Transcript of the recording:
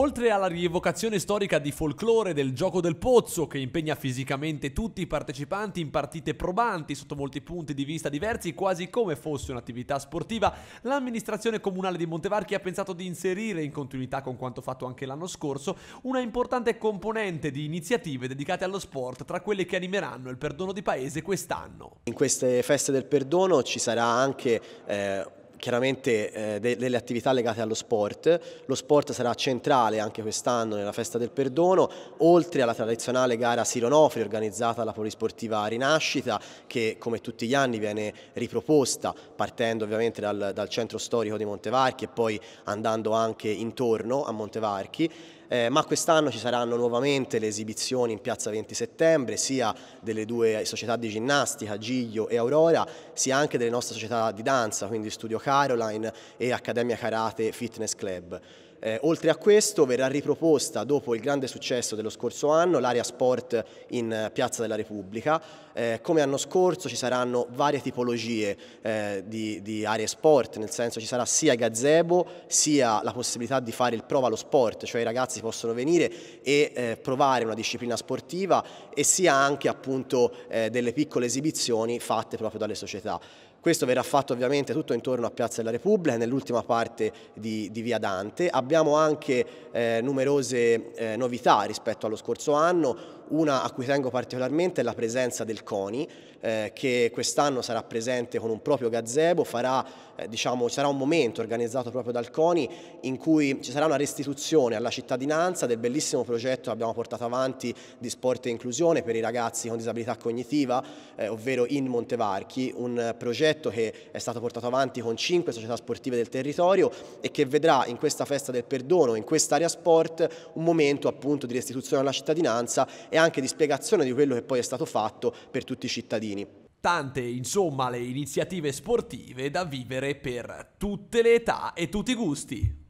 Oltre alla rievocazione storica di folklore del gioco del pozzo, che impegna fisicamente tutti i partecipanti in partite probanti sotto molti punti di vista diversi, quasi come fosse un'attività sportiva, l'amministrazione comunale di Montevarchi ha pensato di inserire, in continuità con quanto fatto anche l'anno scorso, una importante componente di iniziative dedicate allo sport tra quelle che animeranno il perdono di paese quest'anno. In queste feste del perdono ci sarà anche eh, chiaramente eh, de delle attività legate allo sport. Lo sport sarà centrale anche quest'anno nella festa del perdono, oltre alla tradizionale gara Sironofri organizzata dalla Polisportiva Rinascita, che come tutti gli anni viene riproposta partendo ovviamente dal, dal centro storico di Montevarchi e poi andando anche intorno a Montevarchi. Eh, ma quest'anno ci saranno nuovamente le esibizioni in piazza 20 settembre sia delle due società di ginnastica Giglio e Aurora sia anche delle nostre società di danza quindi Studio Caroline e Accademia Karate Fitness Club. Eh, oltre a questo verrà riproposta dopo il grande successo dello scorso anno l'area sport in eh, Piazza della Repubblica. Eh, come anno scorso ci saranno varie tipologie eh, di, di, aree sport, nel senso ci sarà sia il gazebo sia la possibilità di fare il prova allo sport, cioè i ragazzi possono venire e eh, provare una disciplina sportiva e sia anche appunto eh, delle piccole esibizioni fatte proprio dalle società. Questo verrà fatto ovviamente tutto intorno a Piazza della Repubblica, nell'ultima parte di, di, Via Dante. Abbiamo anche eh, numerose eh, novità rispetto allo scorso anno, una a cui tengo particolarmente è la presenza del CONI, eh, che quest'anno sarà presente con un proprio gazebo, farà, eh, diciamo, sarà un momento organizzato proprio dal CONI in cui ci sarà una restituzione alla cittadinanza del bellissimo progetto che abbiamo portato avanti di sport e inclusione per i ragazzi con disabilità cognitiva, eh, ovvero in Montevarchi, un progetto progetto che è stato portato avanti con cinque società sportive del territorio e che vedrà in questa festa del perdono, in quest'area sport, un momento appunto di restituzione alla cittadinanza e anche di spiegazione di quello che poi è stato fatto per tutti i cittadini. Tante, insomma, le iniziative sportive da vivere per tutte le età e tutti i gusti.